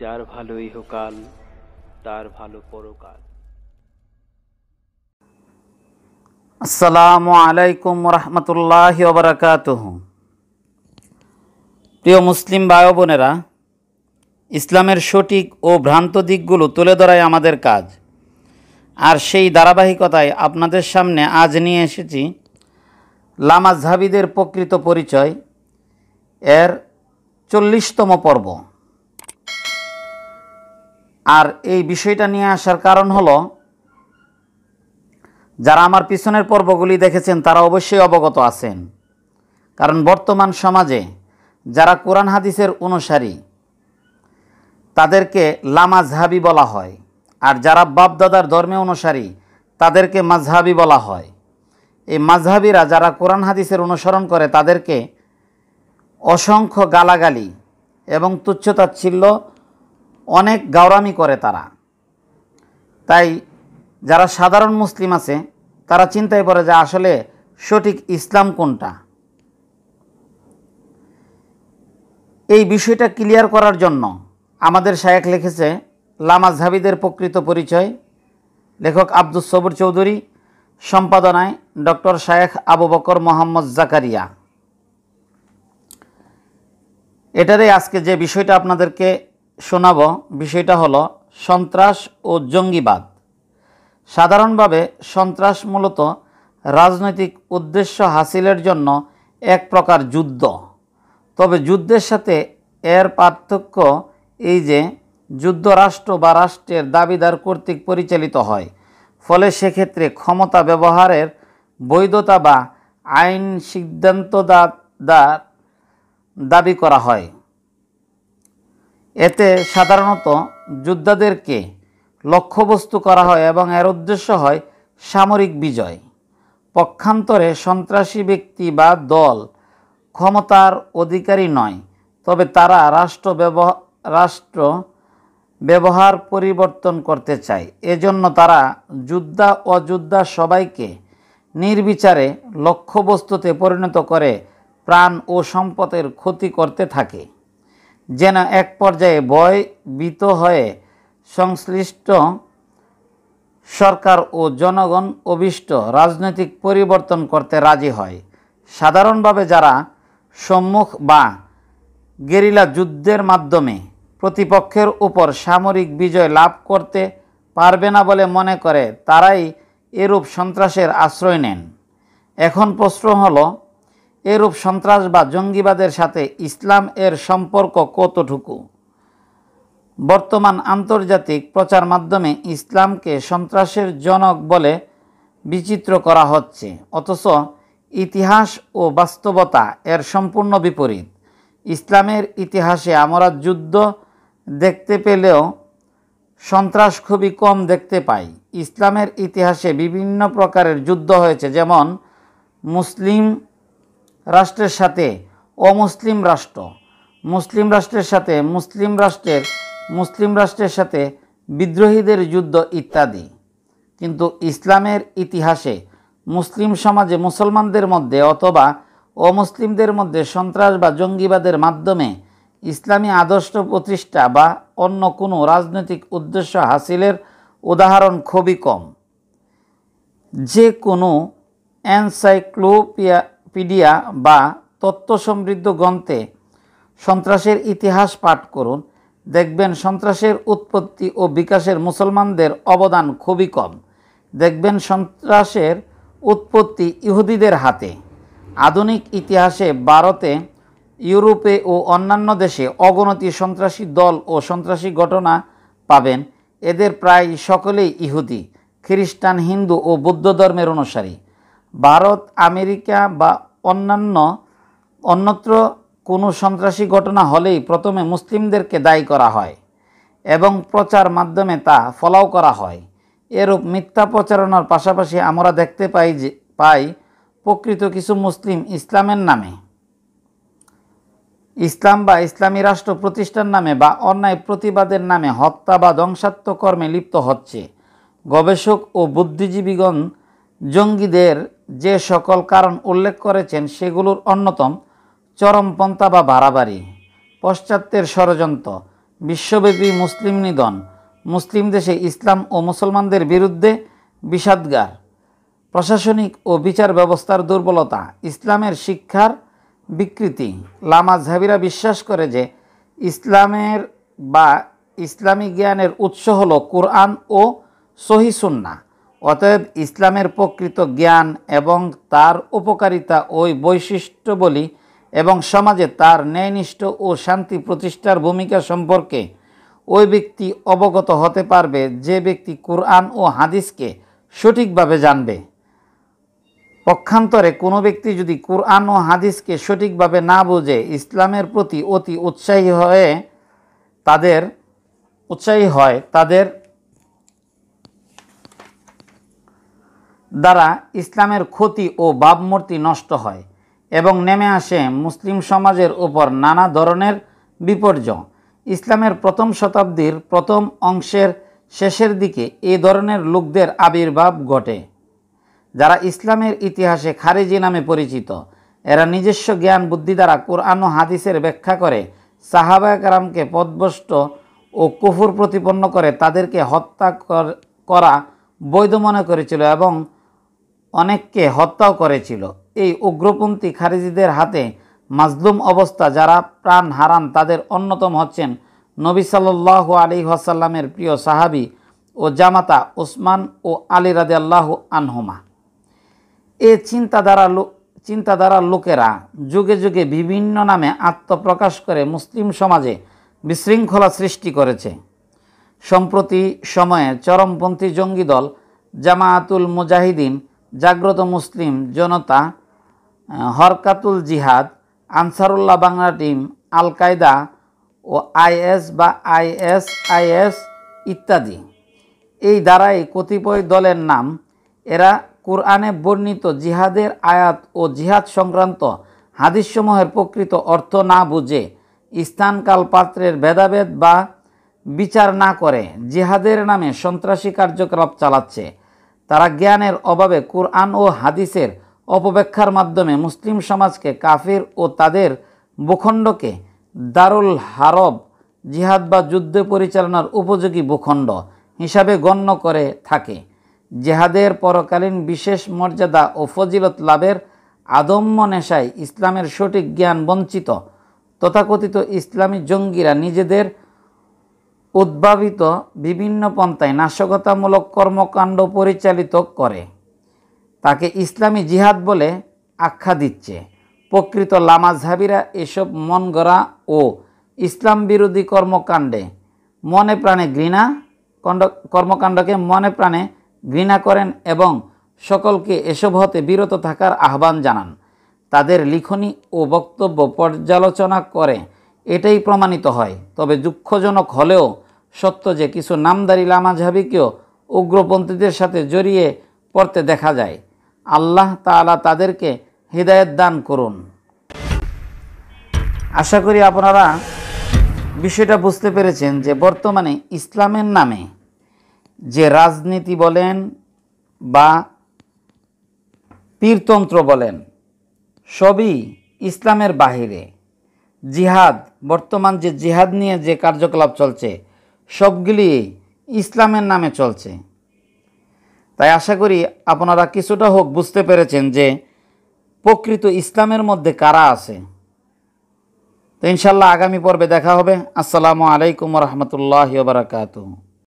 যার ভালো ইহকাল তার ভালো পরকাল আসসালামু আলাইকুম রহমতুল্লাহ ওবরাকাত প্রিয় মুসলিম ভাই বোনেরা ইসলামের সঠিক ও ভ্রান্ত দিকগুলো তুলে ধরাই আমাদের কাজ আর সেই ধারাবাহিকতায় আপনাদের সামনে আজ নিয়ে এসেছি লামাজহাবিদের প্রকৃত পরিচয় এর চল্লিশতম পর্ব আর এই বিষয়টা নিয়ে আসার কারণ হলো যারা আমার পিছনের পর্বগুলি দেখেছেন তারা অবশ্যই অবগত আছেন কারণ বর্তমান সমাজে যারা কোরআন হাদিসের অনুসারী তাদেরকে লামাজহাবি বলা হয় আর যারা বাপদাদার ধর্মে অনুসারী তাদেরকে মাঝহাবি বলা হয় এই মাঝহাবিরা যারা কোরআন হাদিসের অনুসরণ করে তাদেরকে অসংখ্য গালাগালি এবং তুচ্ছতাচ্ছিল্য অনেক গাওরামি করে তারা তাই যারা সাধারণ মুসলিম আছে তারা চিন্তায় পড়ে যে আসলে সঠিক ইসলাম কোনটা এই বিষয়টা ক্লিয়ার করার জন্য আমাদের শায়েক লিখেছে লামা ঝাবিদের প্রকৃত পরিচয় লেখক আব্দুস সবুর চৌধুরী সম্পাদনায় ডক্টর শায়েখ আবু বকর মোহাম্মদ জাকারিয়া এটারে আজকে যে বিষয়টা আপনাদেরকে শোনাব বিষয়টা হলো সন্ত্রাস ও জঙ্গিবাদ সাধারণভাবে সন্ত্রাস মূলত রাজনৈতিক উদ্দেশ্য হাসিলের জন্য এক প্রকার যুদ্ধ তবে যুদ্ধের সাথে এর পার্থক্য এই যে যুদ্ধরাষ্ট্র বা রাষ্ট্রের দাবিদার কর্তৃক পরিচালিত হয় ফলে সেক্ষেত্রে ক্ষমতা ব্যবহারের বৈধতা বা আইন সিদ্ধান্ত দাবি করা হয় এতে সাধারণত যোদ্ধাদেরকে লক্ষ্যবস্তু করা হয় এবং এর উদ্দেশ্য হয় সামরিক বিজয় পক্ষান্তরে সন্ত্রাসী ব্যক্তি বা দল ক্ষমতার অধিকারী নয় তবে তারা রাষ্ট্র ব্যবহার রাষ্ট্র ব্যবহার পরিবর্তন করতে চায় এজন্য তারা যোদ্ধা অযোদ্ধা সবাইকে নির্বিচারে লক্ষ্যবস্তুতে পরিণত করে প্রাণ ও সম্পদের ক্ষতি করতে থাকে যেন এক পর্যায়ে বয় হয়ে সংশ্লিষ্ট সরকার ও জনগণ অভিষ্ট রাজনৈতিক পরিবর্তন করতে রাজি হয় সাধারণভাবে যারা সম্মুখ বা গেরিলা যুদ্ধের মাধ্যমে প্রতিপক্ষের উপর সামরিক বিজয় লাভ করতে পারবে না বলে মনে করে তারাই এরূপ সন্ত্রাসের আশ্রয় নেন এখন প্রশ্ন হলো এরূপ সন্ত্রাস বা জঙ্গিবাদের সাথে ইসলাম এর সম্পর্ক কতটুকু বর্তমান আন্তর্জাতিক প্রচার মাধ্যমে ইসলামকে সন্ত্রাসের জনক বলে বিচিত্র করা হচ্ছে অথচ ইতিহাস ও বাস্তবতা এর সম্পূর্ণ বিপরীত ইসলামের ইতিহাসে আমরা যুদ্ধ দেখতে পেলেও সন্ত্রাস খুবই কম দেখতে পাই ইসলামের ইতিহাসে বিভিন্ন প্রকারের যুদ্ধ হয়েছে যেমন মুসলিম রাষ্ট্রের সাথে অমুসলিম রাষ্ট্র মুসলিম রাষ্ট্রের সাথে মুসলিম রাষ্ট্রের মুসলিম রাষ্ট্রের সাথে বিদ্রোহীদের যুদ্ধ ইত্যাদি কিন্তু ইসলামের ইতিহাসে মুসলিম সমাজে মুসলমানদের মধ্যে অথবা অমুসলিমদের মধ্যে সন্ত্রাস বা জঙ্গিবাদের মাধ্যমে ইসলামী আদর্শ প্রতিষ্ঠা বা অন্য কোনো রাজনৈতিক উদ্দেশ্য হাসিলের উদাহরণ খুবই কম যে কোনো এনসাইক্লোপিয়া পিডিয়া বা তত্ত্ব সমৃদ্ধ গ্রন্থে সন্ত্রাসের ইতিহাস পাঠ করুন দেখবেন সন্ত্রাসের উৎপত্তি ও বিকাশের মুসলমানদের অবদান খুবই কম দেখবেন সন্ত্রাসের উৎপত্তি ইহুদিদের হাতে আধুনিক ইতিহাসে ভারতে ইউরোপে ও অন্যান্য দেশে অগণতি সন্ত্রাসী দল ও সন্ত্রাসী ঘটনা পাবেন এদের প্রায় সকলেই ইহুদি খ্রিস্টান হিন্দু ও বৌদ্ধ ধর্মের অনুসারী ভারত আমেরিকা বা অন্যান্য অন্যত্র কোনো সন্ত্রাসী ঘটনা হলেই প্রথমে মুসলিমদেরকে দায়ী করা হয় এবং প্রচার মাধ্যমে তা ফলাও করা হয় এরূপ মিথ্যা প্রচারণার পাশাপাশি আমরা দেখতে পাই যে পাই প্রকৃত কিছু মুসলিম ইসলামের নামে ইসলাম বা ইসলামী রাষ্ট্র প্রতিষ্ঠার নামে বা অন্যায় প্রতিবাদের নামে হত্যা বা ধ্বংসাত্মকর্মে লিপ্ত হচ্ছে গবেষক ও বুদ্ধিজীবীগণ জঙ্গিদের যে সকল কারণ উল্লেখ করেছেন সেগুলোর অন্যতম চরমপন্থা বা বাড়াবাড়ি পশ্চাত্যের ষড়যন্ত্র বিশ্বব্যাপী মুসলিম নিধন মুসলিম দেশে ইসলাম ও মুসলমানদের বিরুদ্ধে বিষাদগার প্রশাসনিক ও বিচার ব্যবস্থার দুর্বলতা ইসলামের শিক্ষার বিকৃতি লামা ঝাবিরা বিশ্বাস করে যে ইসলামের বা ইসলামী জ্ঞানের উৎস হল কোরআন ও সহিসুন্না অতএব ইসলামের প্রকৃত জ্ঞান এবং তার উপকারিতা ওই বলি এবং সমাজে তার ন্যায়নিষ্ঠ ও শান্তি প্রতিষ্ঠার ভূমিকা সম্পর্কে ওই ব্যক্তি অবগত হতে পারবে যে ব্যক্তি কোরআন ও হাদিসকে সঠিকভাবে জানবে পক্ষান্তরে কোনো ব্যক্তি যদি কোরআন ও হাদিসকে সঠিকভাবে না বুঝে ইসলামের প্রতি অতি উৎসাহী হয়ে তাদের উৎসাহী হয় তাদের দ্বারা ইসলামের ক্ষতি ও বাপমূর্তি নষ্ট হয় এবং নেমে আসে মুসলিম সমাজের উপর নানা ধরনের বিপর্যয় ইসলামের প্রথম শতাব্দীর প্রথম অংশের শেষের দিকে এ ধরনের লোকদের আবির্ভাব ঘটে যারা ইসলামের ইতিহাসে খারেজি নামে পরিচিত এরা নিজস্ব জ্ঞান বুদ্ধি দ্বারা কোরআন ও হাদিসের ব্যাখ্যা করে সাহাবায়করামকে পদভস্ত ও কুফুর প্রতিপন্ন করে তাদেরকে হত্যা করা বৈধ মনে করেছিল এবং অনেককে হত্যাও করেছিল এই উগ্রপন্থী খারিজিদের হাতে মাজলুম অবস্থা যারা প্রাণ হারান তাদের অন্যতম হচ্ছেন নবী সাল্লু আলী ওয়াসাল্লামের প্রিয় সাহাবি ও জামাতা ওসমান ও আলী রাদে আল্লাহ আনহুমা এ চিন্তাধারা চিন্তাধারার লোকেরা যুগে যুগে বিভিন্ন নামে আত্মপ্রকাশ করে মুসলিম সমাজে বিশৃঙ্খলা সৃষ্টি করেছে সম্প্রতি সময়ে চরমপন্থী জঙ্গি দল জামায়াতুল মুজাহিদিন জাগ্রত মুসলিম জনতা হরকাতুল জিহাদ আনসারুল্লাহ বাংলা টিম আল কায়দা ও আইএস বা আইএস ইত্যাদি এই দ্বারাই কতিপয় দলের নাম এরা কোরআনে বর্ণিত জিহাদের আয়াত ও জিহাদ সংক্রান্ত হাদিসসমূহের প্রকৃত অর্থ না বুঝে স্থানকাল পাত্রের ভেদাভেদ বা বিচার না করে জিহাদের নামে সন্ত্রাসী কার্যকলাপ চালাচ্ছে তারা জ্ঞানের অভাবে কোরআন ও হাদিসের অপব্যাখ্যার মাধ্যমে মুসলিম সমাজকে কাফির ও তাদের ভূখণ্ডকে দারুল হারব জিহাদ বা যুদ্ধ পরিচালনার উপযোগী ভূখণ্ড হিসাবে গণ্য করে থাকে জেহাদের পরকালীন বিশেষ মর্যাদা ও ফজিলত লাভের আদম্য নেশায় ইসলামের সঠিক জ্ঞান বঞ্চিত তথাকথিত ইসলামী জঙ্গিরা নিজেদের উদ্ভাবিত বিভিন্ন পন্থায় নাশকতামূলক কর্মকাণ্ড পরিচালিত করে তাকে ইসলামী জিহাদ বলে আখ্যা দিচ্ছে প্রকৃত ঝাবিরা এসব মন গড়া ও ইসলাম বিরোধী কর্মকাণ্ডে মনে প্রাণে ঘৃণা কর্মকাণ্ডকে মনে প্রাণে ঘৃণা করেন এবং সকলকে এসব হতে বিরত থাকার আহ্বান জানান তাদের লিখনি ও বক্তব্য পর্যালোচনা করে এটাই প্রমাণিত হয় তবে দুঃখজনক হলেও সত্য যে কিছু নামদারি লামাঝাবিকেও উগ্রপন্থীদের সাথে জড়িয়ে পড়তে দেখা যায় আল্লাহ তালা তাদেরকে হৃদায়ত দান করুন আশা করি আপনারা বিষয়টা বুঝতে পেরেছেন যে বর্তমানে ইসলামের নামে যে রাজনীতি বলেন বা পীরতন্ত্র বলেন সবই ইসলামের বাহিরে জিহাদ বর্তমান যে জিহাদ নিয়ে যে কার্যকলাপ চলছে সবগুলি ইসলামের নামে চলছে তাই আশা করি আপনারা কিছুটা হোক বুঝতে পেরেছেন যে প্রকৃত ইসলামের মধ্যে কারা আছে তো ইনশাল্লাহ আগামী পর্বে দেখা হবে আসসালামু আলাইকুম রহমতুল্লাহ বারাকাতু